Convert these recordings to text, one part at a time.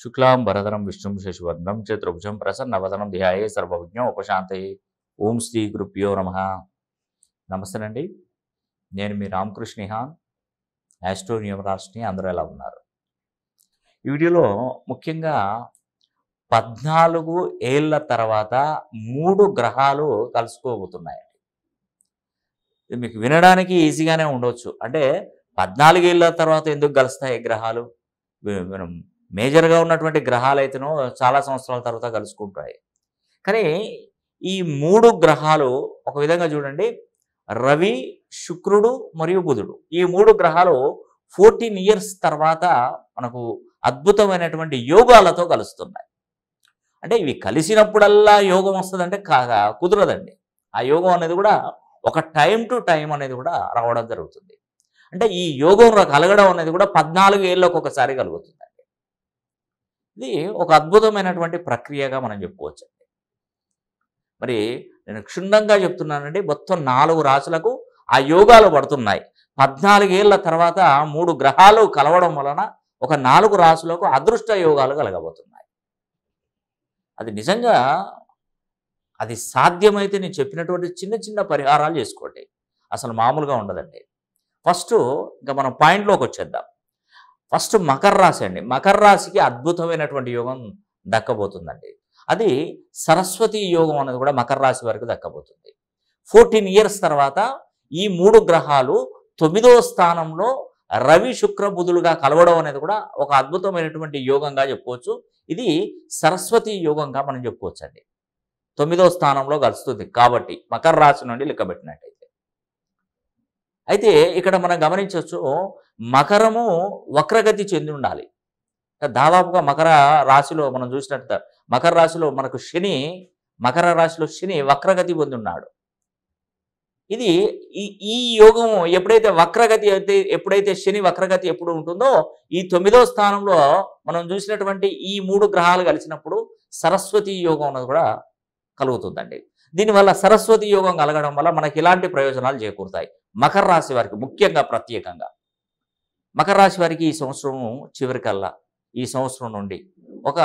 శుక్లాం వరదనం విష్ణుం శశివర్ణం చతుర్భుజం ప్రసన్నవదనం ధ్యాయే సర్వజ్ఞం ఉపశాంతయే ఓం శ్రీ గురుభ్యో నమ అండి నేను మీ హాన్ యాస్ట్రో రాష్ట్రని అందరూ ఎలా ఉన్నారు ఈ వీడియోలో ముఖ్యంగా పద్నాలుగు ఏళ్ళ తర్వాత మూడు గ్రహాలు కలుసుకోబోతున్నాయండి ఇది మీకు వినడానికి ఈజీగానే ఉండవచ్చు అంటే పద్నాలుగేళ్ళ తర్వాత ఎందుకు కలుస్తాయి గ్రహాలు మనం మేజర్గా ఉన్నటువంటి గ్రహాలు అయితేనో చాలా సంవత్సరాల తర్వాత కలుసుకుంటాయి కానీ ఈ మూడు గ్రహాలు ఒక విధంగా చూడండి రవి శుక్రుడు మరియు బుధుడు ఈ మూడు గ్రహాలు ఫోర్టీన్ ఇయర్స్ తర్వాత మనకు అద్భుతమైనటువంటి యోగాలతో కలుస్తున్నాయి అంటే ఇవి కలిసినప్పుడల్లా యోగం వస్తుందంటే కాగా కుదరదండి ఆ యోగం అనేది కూడా ఒక టైం టు టైం అనేది కూడా రావడం జరుగుతుంది అంటే ఈ యోగం కలగడం అనేది కూడా పద్నాలుగు ఏళ్ళకి ఒకసారి కలుగుతుంది ఇది ఒక అద్భుతమైనటువంటి ప్రక్రియగా మనం చెప్పుకోవచ్చు మరి నేను క్షుణ్ణంగా చెప్తున్నానండి మొత్తం నాలుగు రాశులకు ఆ యోగాలు పడుతున్నాయి పద్నాలుగేళ్ల తర్వాత మూడు గ్రహాలు కలవడం వలన ఒక నాలుగు రాశులకు అదృష్ట యోగాలు కలగబోతున్నాయి అది నిజంగా అది సాధ్యమైతే నేను చెప్పినటువంటి చిన్న చిన్న పరిహారాలు చేసుకోండి అసలు మామూలుగా ఉండదండి ఫస్ట్ ఇంకా మనం పాయింట్లోకి వచ్చేద్దాం ఫస్ట్ మకర రాశి అండి మకర రాశికి అద్భుతమైనటువంటి యోగం దక్కబోతుందండి అది సరస్వతి యోగం అనేది కూడా మకర రాశి వరకు దక్కబోతుంది ఫోర్టీన్ ఇయర్స్ తర్వాత ఈ మూడు గ్రహాలు తొమ్మిదో స్థానంలో రవి శుక్ర బుధులుగా కలవడం అనేది కూడా ఒక అద్భుతమైనటువంటి యోగంగా చెప్పుకోవచ్చు ఇది సరస్వతి యోగంగా మనం చెప్పుకోవచ్చండి తొమ్మిదవ తొమ్మిదో స్థానంలో కలుస్తుంది కాబట్టి మకర రాశి నుండి లెక్కబెట్టినట్టు అయితే ఇక్కడ మనం గమనించవచ్చు మకరము వక్రగతి చెంది ఉండాలి దాదాపుగా మకర రాశిలో మనం చూసినట్టు మకర రాశిలో మనకు శని మకర రాశిలో శని వక్రగతి పొంది ఉన్నాడు ఇది ఈ ఈ యోగం ఎప్పుడైతే వక్రగతి అయితే ఎప్పుడైతే శని వక్రగతి ఎప్పుడు ఉంటుందో ఈ తొమ్మిదో స్థానంలో మనం చూసినటువంటి ఈ మూడు గ్రహాలు కలిసినప్పుడు సరస్వతి యోగం అనేది కూడా కలుగుతుందండి దీనివల్ల సరస్వతి యోగం కలగడం వల్ల మనకి ఇలాంటి ప్రయోజనాలు చేకూరుతాయి మకర రాశి వారికి ముఖ్యంగా ప్రత్యేకంగా మకర రాశి వారికి ఈ సంవత్సరం చివరికల్లా ఈ సంవత్సరం నుండి ఒక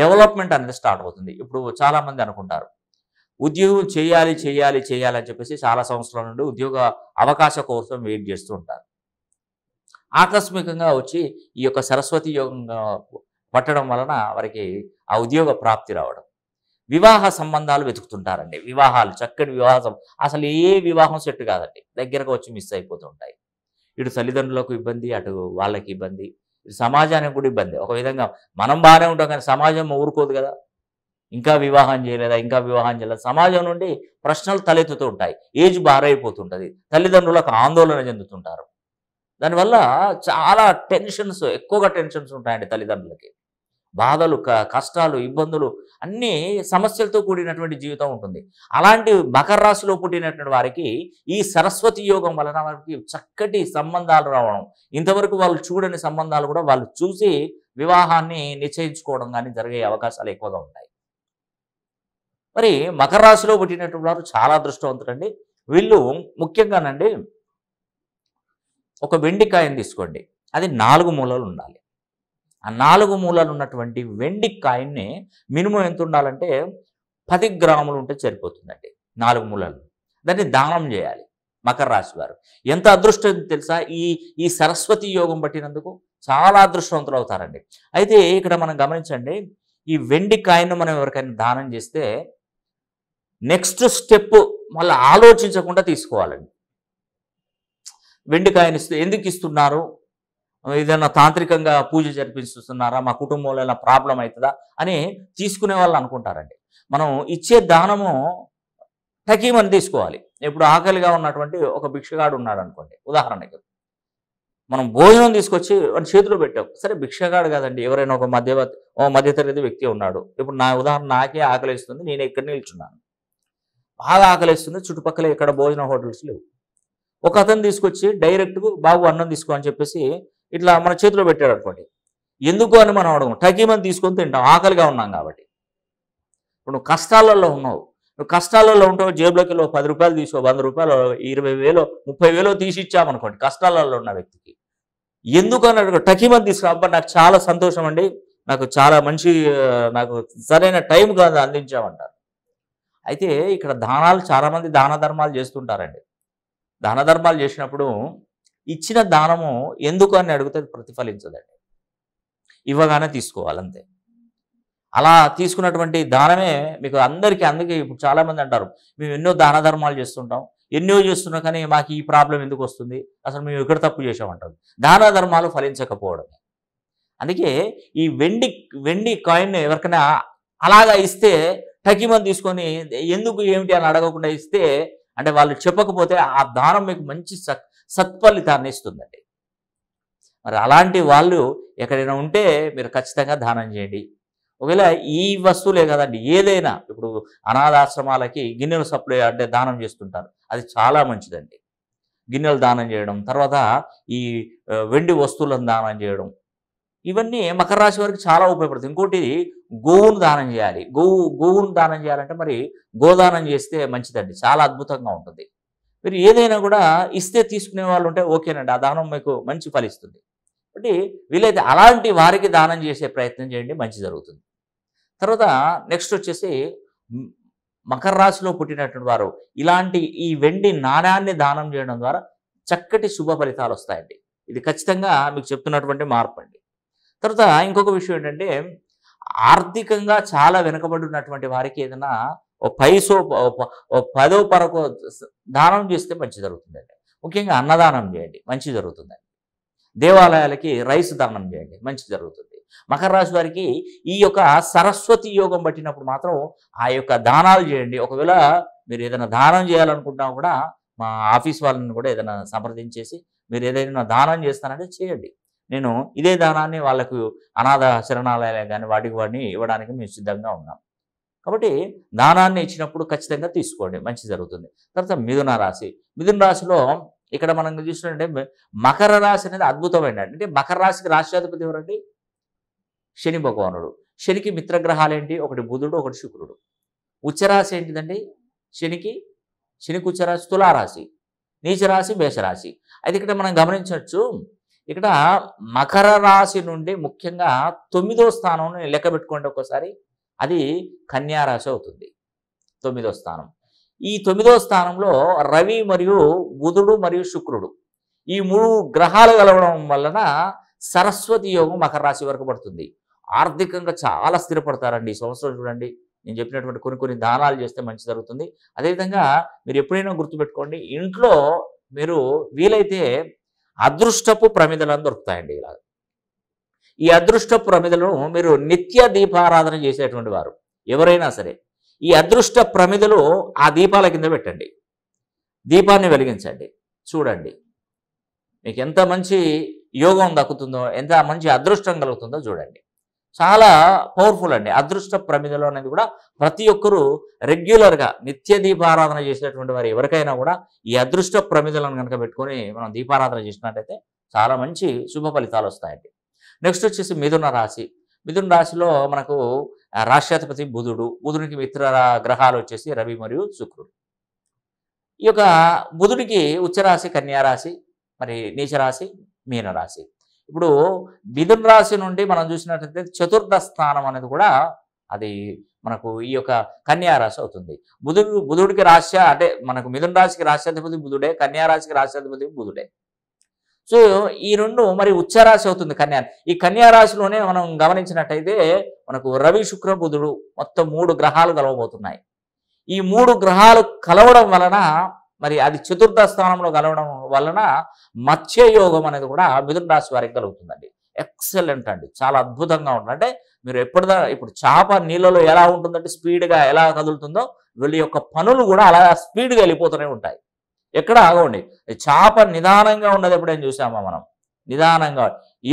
డెవలప్మెంట్ అనేది స్టార్ట్ అవుతుంది ఇప్పుడు చాలామంది అనుకుంటారు ఉద్యోగం చేయాలి చేయాలి చేయాలని చెప్పేసి చాలా సంవత్సరాల నుండి ఉద్యోగ అవకాశం కోసం వెయిట్ చేస్తూ ఉంటారు ఆకస్మికంగా వచ్చి ఈ యొక్క సరస్వతి యోగం పట్టడం వలన వారికి ఆ ఉద్యోగ ప్రాప్తి రావడం వివాహ సంబంధాలు వెతుకుతుంటారండి వివాహాలు చక్కటి వివాహం అసలు ఏ వివాహం సెట్ కాదండి దగ్గరకు వచ్చి మిస్ అయిపోతుంటాయి ఇటు తల్లిదండ్రులకు ఇబ్బంది అటు వాళ్ళకి ఇబ్బంది సమాజానికి కూడా ఇబ్బంది ఒక విధంగా మనం బాగానే ఉంటాం కానీ సమాజం ఊరుకోదు కదా ఇంకా వివాహం చేయలేదా ఇంకా వివాహం చేయలేదా సమాజం నుండి ప్రశ్నలు తలెత్తుతూ ఉంటాయి ఏజ్ బారైపోతుంటుంది తల్లిదండ్రులకు ఆందోళన చెందుతుంటారు దానివల్ల చాలా టెన్షన్స్ ఎక్కువగా టెన్షన్స్ ఉంటాయండి తల్లిదండ్రులకి బాధలు కష్టాలు ఇబ్బందులు అన్నీ సమస్యలతో కూడినటువంటి జీవితం ఉంటుంది అలాంటి మకర రాశిలో పుట్టినటువంటి వారికి ఈ సరస్వతి యోగం వలన వారికి చక్కటి సంబంధాలు రావడం ఇంతవరకు వాళ్ళు చూడని సంబంధాలు కూడా వాళ్ళు చూసి వివాహాన్ని నిశ్చయించుకోవడం కానీ జరిగే అవకాశాలు ఎక్కువగా ఉంటాయి మరి మకర రాశిలో పుట్టినటువంటి వారు చాలా అదృష్టవంతులండి వీళ్ళు ముఖ్యంగానండి ఒక వెండికాయని తీసుకోండి అది నాలుగు మూలలు ఉండాలి ఆ నాలుగు మూలలు ఉన్నటువంటి వెండి కాయిన్ని మినిమం ఎంత ఉండాలంటే పది గ్రాములు ఉంటే సరిపోతుందండి నాలుగు మూలలు దాన్ని దానం చేయాలి మకర రాశి వారు ఎంత అదృష్టం తెలుసా ఈ ఈ సరస్వతి యోగం పట్టినందుకు చాలా అదృష్టవంతులు అవుతారండి అయితే ఇక్కడ మనం గమనించండి ఈ వెండి కాయను మనం ఎవరికైనా దానం చేస్తే నెక్స్ట్ స్టెప్ మళ్ళీ ఆలోచించకుండా తీసుకోవాలండి వెండి కాయను ఇస్తే ఎందుకు ఇస్తున్నారు ఏదైనా తాంత్రికంగా పూజ జరిపిస్తున్నారా మా కుటుంబంలో ఏమైనా ప్రాబ్లం అవుతుందా అని తీసుకునే వాళ్ళు అనుకుంటారండి మనం ఇచ్చే దానము తకీమని తీసుకోవాలి ఇప్పుడు ఆకలిగా ఉన్నటువంటి ఒక భిక్షగాడు ఉన్నాడు అనుకోండి ఉదాహరణకి మనం భోజనం తీసుకొచ్చి వాడి చేతిలో పెట్టాం సరే భిక్షగాడు కాదండి ఎవరైనా ఒక మధ్య మధ్యతరగతి వ్యక్తి ఉన్నాడు ఇప్పుడు నా ఉదాహరణ నాకే ఆకలిస్తుంది నేను ఎక్కడ నిల్చున్నాను బాగా ఆకలిస్తుంది చుట్టుపక్కల ఇక్కడ భోజనం హోటల్స్ లేవు ఒక అతను తీసుకొచ్చి డైరెక్ట్గా బాబు అన్నం తీసుకో అని చెప్పేసి ఇట్లా మన చేతిలో పెట్టాడు అనుకోండి ఎందుకు అని మనం అడగం టకీమని తీసుకొని తింటాం ఆకలిగా ఉన్నాం కాబట్టి ఇప్పుడు నువ్వు కష్టాలలో ఉన్నావు నువ్వు కష్టాలలో ఉంటావు జేబులోకి వెళ్ళి పది రూపాయలు తీసుకో వంద రూపాయలు ఇరవై వేలో ముప్పై వేలో తీసి ఇచ్చామనుకోండి కష్టాలలో ఉన్న వ్యక్తికి ఎందుకు అని అడుగు టకీమని తీసుకురా అబ్బా నాకు చాలా సంతోషం అండి నాకు చాలా మంచి నాకు సరైన టైం కాదు అందించామంటారు అయితే ఇక్కడ దానాలు చాలామంది దాన ధర్మాలు చేస్తుంటారండి దాన ధర్మాలు చేసినప్పుడు ఇచ్చిన దానము ఎందుకు అని అడిగితే ప్రతిఫలించదండి ఇవ్వగానే తీసుకోవాలంతే అలా తీసుకున్నటువంటి దానమే మీకు అందరికీ అందుకే ఇప్పుడు చాలామంది అంటారు మేము ఎన్నో దాన ధర్మాలు చేస్తుంటాం ఎన్నో చేస్తున్నాం కానీ మాకు ఈ ప్రాబ్లం ఎందుకు వస్తుంది అసలు మేము ఎక్కడ తప్పు చేసామంటారు దాన ధర్మాలు ఫలించకపోవడమే అందుకే ఈ వెండి వెండి కాయిన్ ఎవరికైనా అలాగా ఇస్తే టకిమని తీసుకొని ఎందుకు ఏమిటి అని అడగకుండా ఇస్తే అంటే వాళ్ళు చెప్పకపోతే ఆ దానం మీకు మంచి సత్ఫలితాన్ని ఇస్తుందండి మరి అలాంటి వాళ్ళు ఎక్కడైనా ఉంటే మీరు ఖచ్చితంగా దానం చేయండి ఒకవేళ ఈ వస్తువులే కదండి ఏదైనా ఇప్పుడు అనాథాశ్రమాలకి గిన్నెలు సప్లై అంటే దానం చేస్తుంటారు అది చాలా మంచిదండి గిన్నెలు దానం చేయడం తర్వాత ఈ వెండి వస్తువులను దానం చేయడం ఇవన్నీ మకర రాశి వారికి చాలా ఉపయోగపడుతుంది ఇంకోటి గోవును దానం చేయాలి గోవు గోవును దానం చేయాలంటే మరి గోదానం చేస్తే మంచిదండి చాలా అద్భుతంగా ఉంటుంది మీరు ఏదైనా కూడా ఇస్తే తీసుకునే వాళ్ళు ఉంటే ఓకేనండి ఆ దానం మీకు మంచి ఫలిస్తుంది కాబట్టి వీలైతే అలాంటి వారికి దానం చేసే ప్రయత్నం చేయండి మంచి జరుగుతుంది తర్వాత నెక్స్ట్ వచ్చేసి మకర రాశిలో పుట్టినటువంటి వారు ఇలాంటి ఈ వెండి నాణ్యాన్ని దానం చేయడం ద్వారా చక్కటి శుభ ఫలితాలు వస్తాయండి ఇది ఖచ్చితంగా మీకు చెప్తున్నటువంటి మార్పు అండి తర్వాత ఇంకొక విషయం ఏంటంటే ఆర్థికంగా చాలా వెనుకబడి ఉన్నటువంటి వారికి ఏదైనా పైసో పదో పరకు దానం చేస్తే మంచి జరుగుతుందండి ముఖ్యంగా అన్నదానం చేయండి మంచి జరుగుతుందండి దేవాలయాలకి రైస్ దానం చేయండి మంచి జరుగుతుంది మకర రాశి వారికి ఈ యొక్క సరస్వతి యోగం పట్టినప్పుడు మాత్రం ఆ యొక్క దానాలు చేయండి ఒకవేళ మీరు ఏదైనా దానం చేయాలనుకుంటున్నా కూడా మా ఆఫీస్ వాళ్ళని కూడా ఏదైనా సంప్రదించేసి మీరు ఏదైనా దానం చేస్తానంటే చేయండి నేను ఇదే దానాన్ని వాళ్ళకు అనాథ శరణాలయాలు కానీ వాటికి వాడిని ఇవ్వడానికి మేము సిద్ధంగా ఉన్నాం కాబట్టి దానాన్ని ఇచ్చినప్పుడు ఖచ్చితంగా తీసుకోండి మంచి జరుగుతుంది తర్వాత మిథున రాశి మిథున రాశిలో ఇక్కడ మనం చూసినట్టే మకర రాశి అనేది అద్భుతమైన అంటే మకర రాశికి రాష్ట్రాధిపతి ఎవరండి శని భగవానుడు శనికి మిత్రగ్రహాలు ఏంటి ఒకటి బుధుడు ఒకటి శుక్రుడు ఉచ్చరాశి ఏంటిదండి శనికి శనికి ఉచ్చరాశి తులారాశి నీచరాశి మేషరాశి అయితే ఇక్కడ మనం గమనించవచ్చు ఇక్కడ మకర రాశి నుండి ముఖ్యంగా తొమ్మిదో స్థానం లెక్క పెట్టుకోండి ఒకసారి అది కన్యారాశి అవుతుంది తొమ్మిదో స్థానం ఈ తొమ్మిదో స్థానంలో రవి మరియు బుధుడు మరియు శుక్రుడు ఈ మూడు గ్రహాలు కలవడం వలన సరస్వతి యోగం మకర రాశి వరకు పడుతుంది ఆర్థికంగా చాలా స్థిరపడతారండి ఈ సంవత్సరం చూడండి నేను చెప్పినటువంటి కొన్ని కొన్ని దానాలు చేస్తే మంచి జరుగుతుంది అదేవిధంగా మీరు ఎప్పుడైనా గుర్తుపెట్టుకోండి ఇంట్లో మీరు వీలైతే అదృష్టపు ప్రమిదలను దొరుకుతాయండి ఇలా ఈ అదృష్ట ప్రమిదలను మీరు నిత్య దీపారాధన చేసేటువంటి వారు ఎవరైనా సరే ఈ అదృష్ట ప్రమిదలు ఆ దీపాల కింద పెట్టండి దీపాన్ని వెలిగించండి చూడండి మీకు ఎంత మంచి యోగం దక్కుతుందో ఎంత మంచి అదృష్టం కలుగుతుందో చూడండి చాలా పవర్ఫుల్ అండి అదృష్ట ప్రమిదలు అనేది కూడా ప్రతి ఒక్కరూ రెగ్యులర్గా నిత్య దీపారాధన చేసేటువంటి వారు ఎవరికైనా కూడా ఈ అదృష్ట ప్రమిదలను కనుక పెట్టుకొని మనం దీపారాధన చేసినట్టయితే చాలా మంచి శుభ ఫలితాలు వస్తాయండి నెక్స్ట్ వచ్చేసి మిథున రాశి మిథున రాశిలో మనకు రాష్ట్రాధిపతి బుధుడు బుధునికి మిత్ర గ్రహాలు వచ్చేసి రవి మరియు శుక్రుడు ఈ యొక్క బుధుడికి ఉచ్చరాశి కన్యారాశి మరి నీచరాశి మీనరాశి ఇప్పుడు మిథున రాశి నుండి మనం చూసినట్లయితే చతుర్థ స్థానం అనేది కూడా అది మనకు ఈ యొక్క కన్యారాశి అవుతుంది బుధుడు బుధుడికి రాశ అంటే మనకు మిథున రాశికి రాష్ట్రాధిపతి బుధుడే కన్యారాశికి రాష్ట్రాధిపతి బుధుడే సో ఈ రెండు మరి ఉచ్చరాశి అవుతుంది కన్యా ఈ కన్యా రాశిలోనే మనం గమనించినట్టయితే మనకు రవి శుక్ర బుధుడు మొత్తం మూడు గ్రహాలు కలవబోతున్నాయి ఈ మూడు గ్రహాలు కలవడం వలన మరి అది చతుర్థ స్థానంలో కలవడం వలన మత్స్యయోగం అనేది కూడా మిథున రాశి వారికి కలుగుతుందండి ఎక్సలెంట్ అండి చాలా అద్భుతంగా ఉంటుంది అంటే మీరు ఎప్పుడుదా ఇప్పుడు చేప నీళ్ళలో ఎలా ఉంటుందంటే స్పీడ్గా ఎలా కదులుతుందో వీళ్ళ యొక్క పనులు కూడా అలా స్పీడ్గా వెళ్ళిపోతూనే ఉంటాయి ఎక్కడ ఆగండి చేప నిదానంగా ఉన్నది ఎప్పుడైనా చూసామా మనం నిదానంగా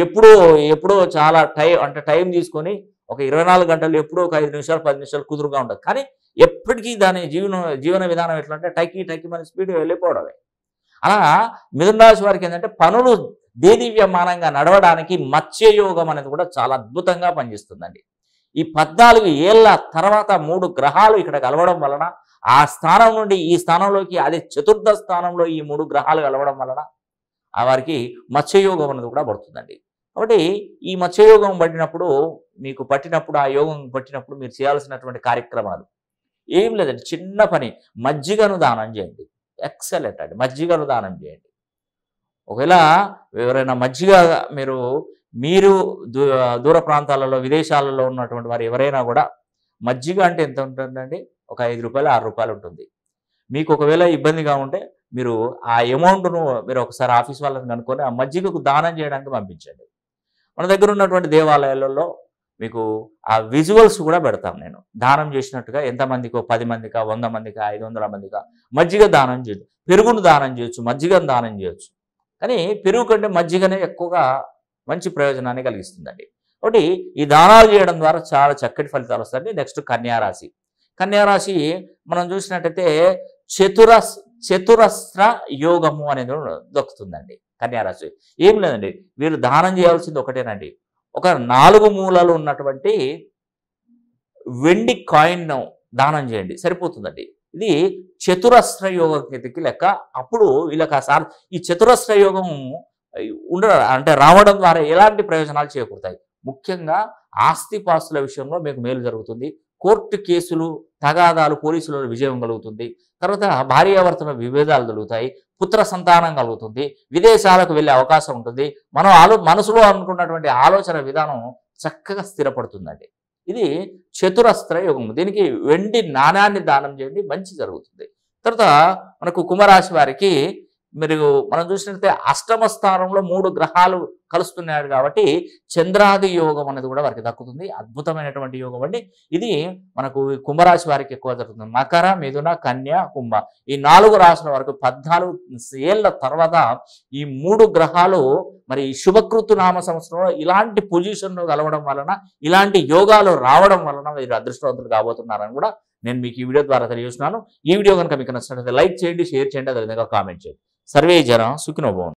ఎప్పుడో ఎప్పుడో చాలా టైం అంటే టైం తీసుకొని ఒక ఇరవై నాలుగు గంటలు ఎప్పుడో ఒక ఐదు నిమిషాలు పది నిమిషాలు కుదురుగా ఉండదు కానీ ఎప్పటికీ దాని జీవన జీవన విధానం ఎట్లా అంటే టైకి టైకి మన స్పీడ్ వెళ్ళిపోవడమే అలా మిథున రాశి వారికి ఏంటంటే పనులు దేదీవ్యమానంగా నడవడానికి మత్స్యయోగం అనేది కూడా చాలా అద్భుతంగా పనిచేస్తుందండి ఈ పద్నాలుగు ఏళ్ళ తర్వాత మూడు గ్రహాలు ఇక్కడ కలవడం వలన ఆ స్థానం నుండి ఈ స్థానంలోకి అదే చతుర్థ స్థానంలో ఈ మూడు గ్రహాలు కలవడం వలన ఆ వారికి మత్స్యయోగం అనేది కూడా పడుతుందండి కాబట్టి ఈ మత్స్యయోగం పడినప్పుడు మీకు పట్టినప్పుడు ఆ యోగం పట్టినప్పుడు మీరు చేయాల్సినటువంటి కార్యక్రమాలు ఏం లేదండి చిన్న పని మజ్జిగను దానం చేయండి ఎక్సలెంట్ అండి మజ్జిగను దానం చేయండి ఒకవేళ ఎవరైనా మజ్జిగ మీరు మీరు దూర ప్రాంతాలలో విదేశాలలో ఉన్నటువంటి వారు ఎవరైనా కూడా మజ్జిగ అంటే ఎంత ఉంటుందండి ఒక ఐదు రూపాయలు ఆరు రూపాయలు ఉంటుంది మీకు ఒకవేళ ఇబ్బందిగా ఉంటే మీరు ఆ అమౌంట్ను మీరు ఒకసారి ఆఫీస్ వాళ్ళని కనుక్కొని ఆ మజ్జిగకు దానం చేయడానికి పంపించండి మన దగ్గర ఉన్నటువంటి దేవాలయాలలో మీకు ఆ విజువల్స్ కూడా పెడతాను నేను దానం చేసినట్టుగా ఎంతమందికో పది మందికా వంద మందికా ఐదు వందల మందికా మజ్జిగ దానం చేయొచ్చు పెరుగును దానం చేయొచ్చు మజ్జిగను దానం చేయొచ్చు కానీ పెరుగు కంటే మజ్జిగనే ఎక్కువగా మంచి ప్రయోజనాన్ని కలిగిస్తుందండి ఒకటి ఈ దానాలు చేయడం ద్వారా చాలా చక్కటి ఫలితాలు వస్తాయండి నెక్స్ట్ కన్యారాశి కన్యారాశి మనం చూసినట్టయితే చతుర చతురస్ర యోగము అనేది దొరుకుతుందండి కన్యారాశి ఏం లేదండి వీళ్ళు దానం చేయాల్సింది ఒకటేనండి ఒక నాలుగు మూలాలు ఉన్నటువంటి వెండి కాయిన్ను దానం చేయండి సరిపోతుందండి ఇది చతురస్ర యోగకి లెక్క అప్పుడు వీళ్ళకి ఆ ఈ చతురస్ర యోగం ఉండ అంటే రావడం ద్వారా ఎలాంటి ప్రయోజనాలు చేకూరుతాయి ముఖ్యంగా ఆస్తిపాస్తుల విషయంలో మీకు మేలు జరుగుతుంది కోర్టు కేసులు తగాదాలు పోలీసులలో విజయం కలుగుతుంది తర్వాత భార్యాభర్తల విభేదాలు జరుగుతాయి పుత్ర సంతానం కలుగుతుంది విదేశాలకు వెళ్ళే అవకాశం ఉంటుంది మనం ఆలో మనసులో అనుకున్నటువంటి ఆలోచన విధానం చక్కగా స్థిరపడుతుందండి ఇది చతురస్త్ర యోగం దీనికి వెండి నాణ్యాన్ని దానం చేయండి మంచి జరుగుతుంది తర్వాత మనకు కుంభరాశి వారికి మీరు మనం చూసినట్లయితే అష్టమ స్థానంలో మూడు గ్రహాలు కలుస్తున్నాడు కాబట్టి చంద్రాది యోగం అనేది కూడా వారికి దక్కుతుంది అద్భుతమైనటువంటి యోగం అండి ఇది మనకు కుంభరాశి వారికి ఎక్కువ జరుగుతుంది మకర మిథున కన్య కుంభ ఈ నాలుగు రాసిన వరకు పద్నాలుగు ఏళ్ళ తర్వాత ఈ మూడు గ్రహాలు మరి శుభకృతు నామ సంవత్సరంలో ఇలాంటి పొజిషన్లో కలవడం వలన ఇలాంటి యోగాలు రావడం వలన మీరు అదృష్టవంతులు కాబోతున్నారని కూడా నేను మీకు ఈ వీడియో ద్వారా తెలియజేస్తున్నాను ఈ వీడియో కనుక మీకు నచ్చినట్లయితే లైక్ చేయండి షేర్ చేయండి అదేవిధంగా కామెంట్ చేయండి సర్వే జన సుఖినోభవం